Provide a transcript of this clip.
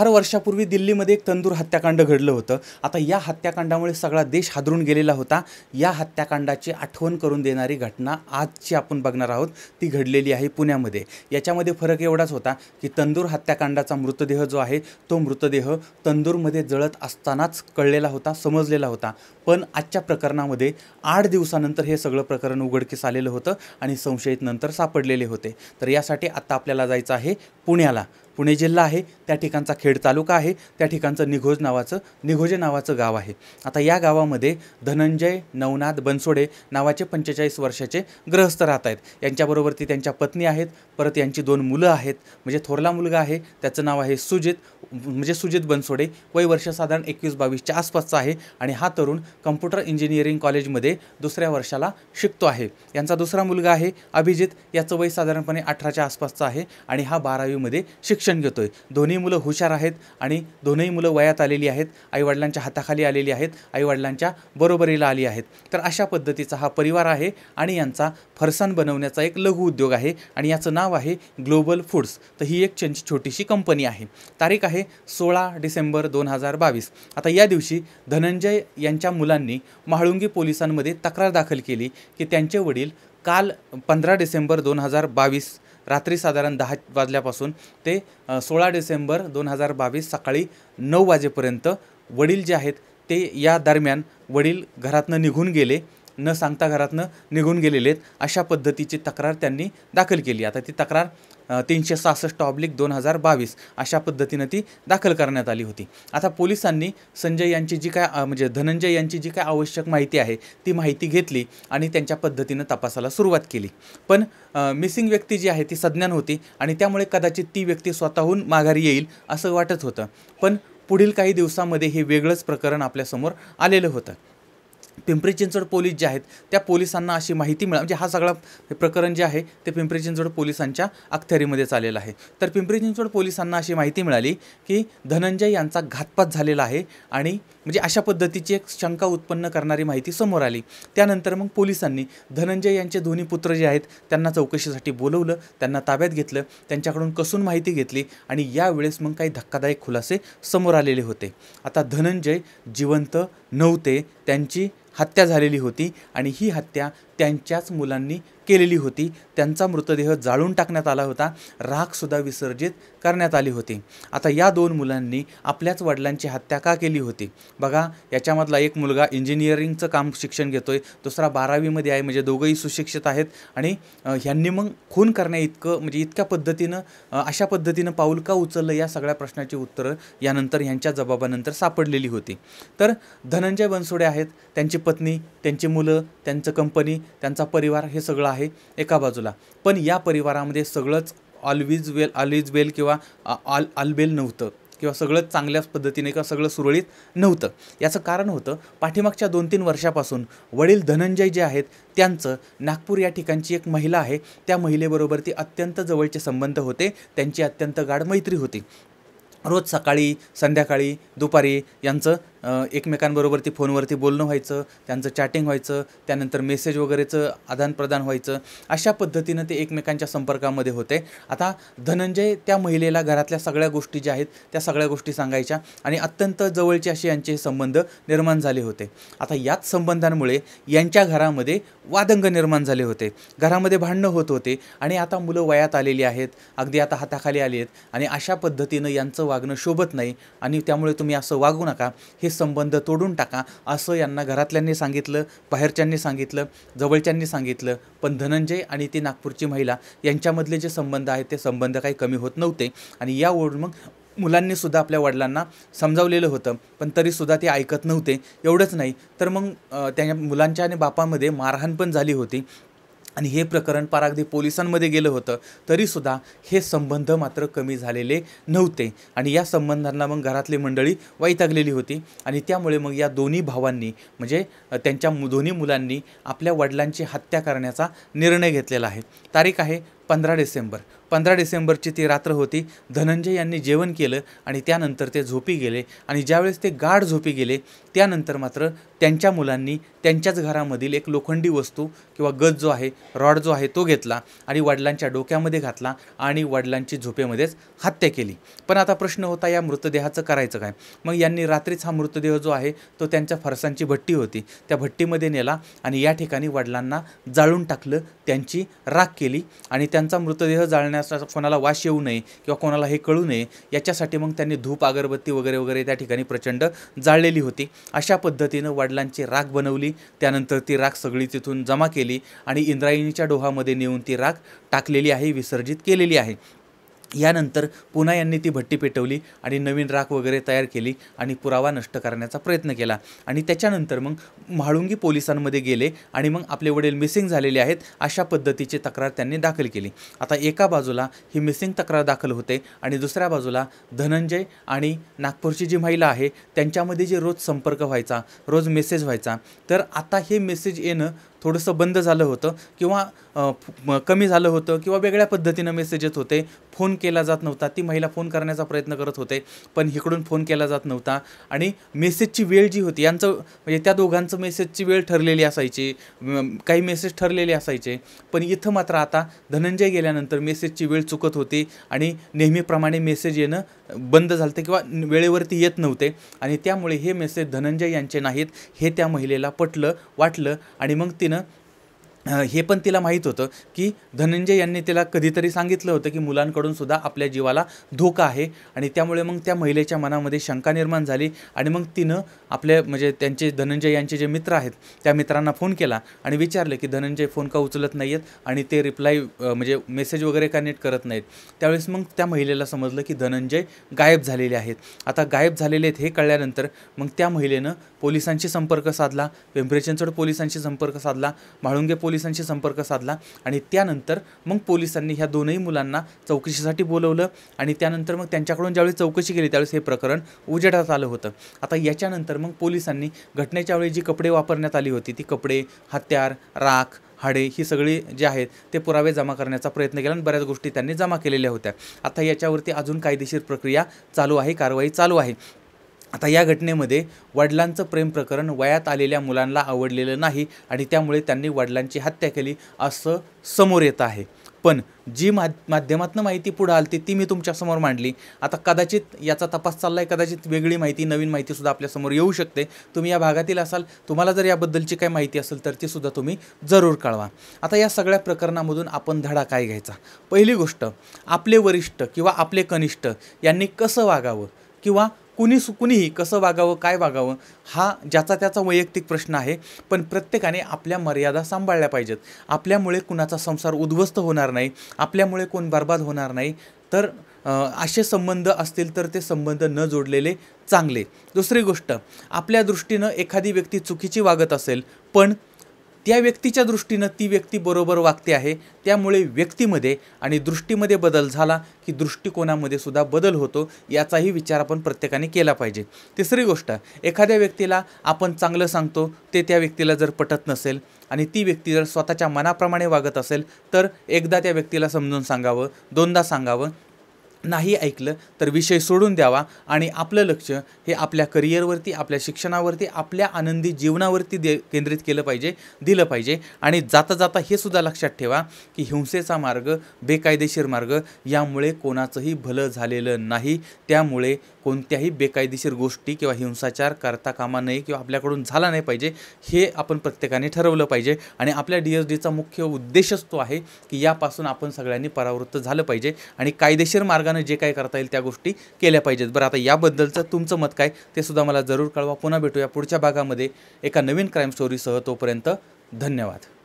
फार वर्षापूर्वी दिल्लीमध्ये एक तंदूर हत्याकांड घडलं होतं आता या हत्याकांडामुळे सगळा देश हादरून गेलेला होता या हत्याकांडाची आठवण करून देणारी घटना आजची आपण बघणार आहोत ती घडलेली आहे पुण्यामध्ये याच्यामध्ये फरक एवढाच होता की तंदूर हत्याकांडाचा मृतदेह जो आहे तो मृतदेह तंदूरमध्ये जळत असतानाच कळलेला होता समजलेला होता पण आजच्या प्रकरणामध्ये आठ दिवसानंतर हे सगळं प्रकरण उघडकीस आलेलं होतं आणि संशयित नंतर सापडलेले होते तर यासाठी आत्ता आपल्याला जायचं आहे पुण्याला पुणे जिल्हा आहे त्या ठिकाणचा खेड तालुका आहे त्या ठिकाणचं निघोज नावाचं निघोजे नावाचं गाव आहे आता या गावामध्ये धनंजय नवनाथ बनसोडे नावाचे पंचेचाळीस वर्षाचे ग्रहस्थ राहत आहेत यांच्याबरोबर ती त्यांच्या पत्नी आहेत परत यांची दोन मुलं आहेत म्हणजे थोरला मुलगा आहे त्याचं नाव आहे सुजित म्हणजे सुजित बनसोडे वय वर्ष साधारण एकवीस बावीसच्या आसपासचा आहे आणि हा तरुण कम्प्युटर इंजिनिअरिंग कॉलेजमध्ये दुसऱ्या वर्षाला शिकतो आहे यांचा दुसरा मुलगा आहे अभिजित याचं वय साधारणपणे अठराच्या आसपासचं आहे आणि हा बारावीमध्ये शिक्षक शिक्षण घेतो आहे दोन्ही मुलं हुशार आहेत आणि दोन्ही मुलं वयात आलेली आहेत आईवडिलांच्या हाताखाली आलेली आहेत आईवडिलांच्या बरोबरीला आली आहेत तर अशा पद्धतीचा हा परिवार आहे आणि यांचा फरसान बनवण्याचा एक लघु उद्योग आहे आणि याचं नाव आहे ग्लोबल फूड्स तर ही एक छोटीशी कंपनी आहे तारीख आहे सोळा डिसेंबर दोन हजार बावीस आता या दिवशी धनंजय यांच्या मुलांनी महाळुंगी पोलिसांमध्ये तक्रार दाखल केली की त्यांचे वडील काल पंधरा डिसेंबर दोन हजार बावीस रात्री साधारण दहा वाजल्यापासून ते सोळा डिसेंबर दोन हजार बावीस सकाळी नऊ वाजेपर्यंत वडील जे आहेत ते या दरम्यान वडील घरातनं निघून गेले न सांगता घरातनं निघून गेलेले आहेत अशा पद्धतीची तक्रार त्यांनी दाखल केली आता ती तक्रार तीनशे सहासष्ट ऑब्लिक दोन हजार बावीस अशा पद्धतीनं ती दाखल करण्यात आली होती आता पोलिसांनी संजय यांची जी काय म्हणजे धनंजय यांची जी काय आवश्यक माहिती आहे ती माहिती घेतली आणि त्यांच्या पद्धतीनं तपासाला सुरुवात केली पण मिसिंग व्यक्ती जी आहे ती सज्ञान होती आणि त्यामुळे कदाचित ती व्यक्ती स्वतःहून माघारी येईल असं वाटत होतं पण पुढील काही दिवसामध्ये हे वेगळंच प्रकरण आपल्यासमोर आलेलं होतं पिंपरी चिंचवड पोलीस जे आहेत त्या पोलिसांना अशी माहिती मिळा म्हणजे हा सगळा प्रकरण जे आहे ते पिंपरी चिंचवड पोलिसांच्या अखत्यारीमध्ये चाललेलं आहे तर पिंपरी चिंचवड पोलिसांना अशी माहिती मिळाली की धनंजय यांचा घातपात झालेला आहे आणि म्हणजे अशा पद्धतीची एक शंका उत्पन्न करणारी माहिती समोर आली त्यानंतर मग पोलिसांनी धनंजय यांचे दोन्ही पुत्र जे आहेत त्यांना चौकशीसाठी बोलवलं त्यांना ताब्यात घेतलं त्यांच्याकडून कसून माहिती घेतली आणि यावेळेस मग काही धक्कादायक खुलासे समोर आलेले होते आता धनंजय जिवंत नव्हते त्यांची हत्या झालेली होती आणि ही हत्या त्यांच्याच मुलांनी केलेली होती त्यांचा मृतदेह जाळून टाकण्यात आला होता राखसुद्धा विसर्जित करण्यात आली होती आता या दोन मुलांनी आपल्याच वडिलांची हत्या का केली होती बघा याच्यामधला एक मुलगा इंजिनिअरिंगचं काम शिक्षण घेतोय दुसरा बारावीमध्ये आहे म्हणजे दोघंही सुशिक्षित आहेत आणि ह्यांनी मग खून करण्या इतकं म्हणजे इतक्या पद्धतीनं अशा पद्धतीनं पाऊल का उचललं या सगळ्या प्रश्नाची उत्तरं यानंतर ह्यांच्या जबाबानंतर सापडलेली होती तर धनंजय बनसोडे आहेत त्यांची पत्नी त्यांची मुलं त्यांचं कंपनी त्यांचा परिवार हे सगळं आहे आहे एका बाजूला पण या परिवारामध्ये सगळंच ऑलवीज वेल ऑलवीज वेल किंवा ऑल ऑलबेल नव्हतं किंवा सगळं चांगल्याच पद्धतीने किंवा सगळं सुरळीत नव्हतं याचं कारण होतं पाठीमागच्या दोन तीन वर्षापासून वडील धनंजय जे आहेत त्यांचं नागपूर या ठिकाणची एक महिला आहे त्या महिलेबरोबर ती अत्यंत जवळचे संबंध होते त्यांची अत्यंत गाढ मैत्री होती रोज सकाळी संध्याकाळी दुपारी यांचं एकमेकांबरोबर ती फोनवरती बोलणं व्हायचं त्यांचं चॅटिंग व्हायचं त्यानंतर मेसेज वगैरेचं आदानप्रदान व्हायचं अशा पद्धतीनं ते एकमेकांच्या संपर्कामध्ये होते आता धनंजय त्या महिलेला घरातल्या सगळ्या गोष्टी ज्या आहेत त्या सगळ्या गोष्टी सांगायच्या आणि अत्यंत जवळचे असे यांचे संबंध निर्माण झाले होते आता याच संबंधांमुळे यांच्या घरामध्ये वादंग निर्माण झाले होते घरामध्ये भांडणं होत होते आणि आता मुलं वयात आलेली आहेत अगदी आता हाताखाली आली आहेत आणि अशा पद्धतीनं यांचं वागणं शोभत नाही आणि त्यामुळे तुम्ही असं वागू नका हे संबंध तोडून टाका असं यांना घरातल्यांनी सांगितलं बाहेरच्यांनी सांगितलं जवळच्यांनी सांगितलं पण धनंजय आणि ती नागपूरची महिला यांच्यामधले जे संबंध आहेत ते संबंध काही कमी होत नव्हते आणि यावरून मग मुलांनीसुद्धा आपल्या वडिलांना समजावलेलं होतं पण तरीसुद्धा ते ऐकत नव्हते एवढंच नाही तर मग त्या मुलांच्या आणि बापामध्ये मारहाण पण झाली होती आणि हे प्रकरण अगदी पोलिसांमध्ये गेलं होतं तरीसुद्धा हे संबंध मात्र कमी झालेले नव्हते आणि या संबंधांना मग घरातली मंडळी वैतागलेली होती आणि त्यामुळे मग या दोन्ही भावांनी म्हणजे त्यांच्या दोन्ही मुलांनी आपल्या वडिलांची हत्या करण्याचा निर्णय घेतलेला आहे तारीख आहे पंधरा डिसेंबर पंधरा डिसेंबरची ती रात्र होती धनंजय यांनी जेवण केलं आणि त्यानंतर ते झोपी गेले आणि ज्यावेळेस ते गाढ झोपी गेले त्यानंतर मात्र त्यांच्या मुलांनी त्यांच्याच घरामधील एक लोखंडी वस्तू किंवा गज जो आहे रॉड जो आहे तो घेतला आणि वडिलांच्या डोक्यामध्ये घातला आणि वडिलांची झोपेमध्येच हत्या केली पण आता प्रश्न होता या मृतदेहाचं करायचं काय मग यांनी रात्रीच हा मृतदेह जो आहे तो त्यांच्या फरसांची भट्टी होती त्या भट्टीमध्ये नेला आणि या ठिकाणी वडिलांना जाळून टाकलं त्यांची राख केली आणि त्या त्यांचा मृतदेह जाळण्यास कोणाला वास येऊ नये किंवा कोणाला हे कळू नये याच्यासाठी मग त्यांनी धूप अगरबत्ती वगैरे वगैरे त्या ठिकाणी प्रचंड जाळलेली होती अशा पद्धतीनं वडिलांची राख बनवली त्यानंतर ती राख सगळी तिथून जमा केली आणि इंद्रायणीच्या डोहामध्ये नेऊन ती राख टाकलेली आहे विसर्जित केलेली आहे यानंतर पुन्हा यांनी ती भट्टी पेटवली आणि नवीन राख वगैरे तयार केली आणि पुरावा नष्ट करण्याचा प्रयत्न केला आणि त्याच्यानंतर मग म्हाळुंगी पोलिसांमध्ये गेले आणि मग आपले वडील मिसिंग झालेले आहेत अशा पद्धतीची तक्रार त्यांनी दाखल केली आता एका बाजूला ही मिसिंग तक्रार दाखल होते आणि दुसऱ्या बाजूला धनंजय आणि नागपूरची जी महिला आहे त्यांच्यामध्ये जे रोज संपर्क व्हायचा रोज मेसेज व्हायचा तर आता हे मेसेज येणं थोडंसं बंद झालं होतं किंवा कमी झालं होतं किंवा वेगळ्या पद्धतीनं मेसेजेस होते फोन केला जात नव्हता ती महिला फोन करण्याचा प्रयत्न करत होते पण इकडून फोन केला जात नव्हता आणि मेसेजची वेळ जी होती यांचं म्हणजे त्या दोघांचं मेसेजची वेळ ठरलेली असायची काही मेसेज ठरलेले असायचे पण इथं मात्र आता धनंजय गेल्यानंतर मेसेजची वेळ चुकत होती आणि नेहमीप्रमाणे मेसेज येणं बंद झालं ते किंवा वेळेवरती येत नव्हते आणि त्यामुळे हे मेसेज धनंजय यांचे नाहीत हे त्या महिलेला पटलं वाटलं आणि मग तिनं हे पण तिला माहीत होतं की धनंजय यांनी तिला कधीतरी सांगितलं होतं की मुलांकडून सुद्धा आपल्या जीवाला धोका आहे आणि त्यामुळे मग त्या महिलेच्या मनामध्ये शंका निर्माण झाली आणि मग तिनं आपल्या म्हणजे त्यांचे धनंजय यांचे जे मित्र आहेत त्या मित्रांना फोन केला आणि विचारलं की धनंजय फोन का उचलत नाही आहेत आणि ते रिप्लाय म्हणजे मेसेज वगैरे कनेक्ट करत नाहीत त्यावेळेस मग त्या महिलेला समजलं की धनंजय गायब झालेले आहेत आता गायब झालेले आहेत हे कळल्यानंतर मग त्या महिलेनं पोलिसांशी संपर्क साधला पिंपरी चिंचवड पोलिसांशी संपर्क साधला म्हाळुंगे पोलिस पोलिसांशी संपर्क साधला आणि त्यानंतर मग पोलिसांनी ह्या दोनही मुलांना चौकशीसाठी बोलवलं आणि त्यानंतर मग त्यांच्याकडून ज्यावेळी चौकशी केली त्यावेळेस हे प्रकरण उजेडात आलं होतं आता याच्यानंतर मग पोलिसांनी घटनेच्या वेळी जी कपडे वापरण्यात आली होती ती कपडे हत्यार राख हाडे ही सगळी जे आहेत ते पुरावे जमा करण्याचा प्रयत्न केला आणि बऱ्याच गोष्टी त्यांनी जमा केलेल्या होत्या आता याच्यावरती अजून कायदेशीर प्रक्रिया चालू आहे कारवाई चालू आहे आता या घटनेमध्ये वडिलांचं प्रेम प्रकरण वयात आलेल्या मुलांना आवडलेलं नाही आणि त्यामुळे त्यांनी वडिलांची हत्या केली असं समोर येत आहे पण जी मा माध्यमातनं माहिती पुढं आली ती मी तुमच्यासमोर मांडली आता कदाचित याचा तपास चालला आहे कदाचित वेगळी माहिती नवीन माहितीसुद्धा आपल्यासमोर येऊ शकते तुम्ही या भागातील असाल तुम्हाला जर याबद्दलची काही माहिती असेल तर तीसुद्धा तुम्ही जरूर कळवा आता या सगळ्या प्रकरणामधून आपण धडा काय घ्यायचा पहिली गोष्ट आपले वरिष्ठ किंवा आपले कनिष्ठ यांनी कसं वागावं किंवा कुणी कुणीही कसं वागावं काय वागावं हा ज्याचा त्याचा वैयक्तिक प्रश्न आहे पण प्रत्येकाने आपल्या मर्यादा सांभाळल्या पाहिजेत आपल्यामुळे कुणाचा संसार उद्ध्वस्त होणार नाही आपल्यामुळे कोण बर्बाद होणार नाही तर असे संबंध असतील तर ते संबंध न जोडलेले चांगले दुसरी गोष्ट आपल्या दृष्टीनं एखादी व्यक्ती चुकीची वागत असेल पण त्या व्यक्तीच्या दृष्टीनं ती व्यक्ती बरोबर वागते आहे त्यामुळे व्यक्तीमध्ये आणि दृष्टीमध्ये बदल झाला की दृष्टिकोनामध्ये सुद्धा बदल होतो याचाही विचार आपण प्रत्येकाने केला पाहिजे तिसरी गोष्ट एखाद्या व्यक्तीला आपण चांगलं सांगतो ते त्या व्यक्तीला जर पटत नसेल आणि ती व्यक्ती जर स्वतःच्या मनाप्रमाणे वागत असेल तर एकदा त्या व्यक्तीला समजून सांगावं दोनदा सांगावं नाही ऐकलं तर विषय सोडून द्यावा आणि आपलं लक्ष हे आपल्या करिअरवरती आपल्या शिक्षणावरती आपल्या आनंदी जीवनावरती दे केंद्रित केलं पाहिजे दिलं पाहिजे आणि जाता जाता हे सुद्धा लक्षात ठेवा की हिंसेचा मार्ग बेकायदेशीर मार्ग यामुळे कोणाचंही भलं झालेलं नाही त्यामुळे कोणत्याही बेकायदेशीर गोष्टी किंवा हिंसाचार करता कामा नये किंवा आपल्याकडून झाला नाही पाहिजे हे आपण प्रत्येकाने ठरवलं पाहिजे आणि आपल्या डी एस डीचा मुख्य उद्देशच तो आहे की यापासून आपण सगळ्यांनी परावृत्त झालं पाहिजे आणि कायदेशीर मार्गाने जे काही करता येईल त्या गोष्टी केल्या पाहिजेत बरं आता याबद्दलचं तुमचं मत काय ते सुद्धा मला जरूर कळवा पुन्हा भेटूया पुढच्या भागामध्ये एका नवीन क्राईम स्टोरीसह तोपर्यंत धन्यवाद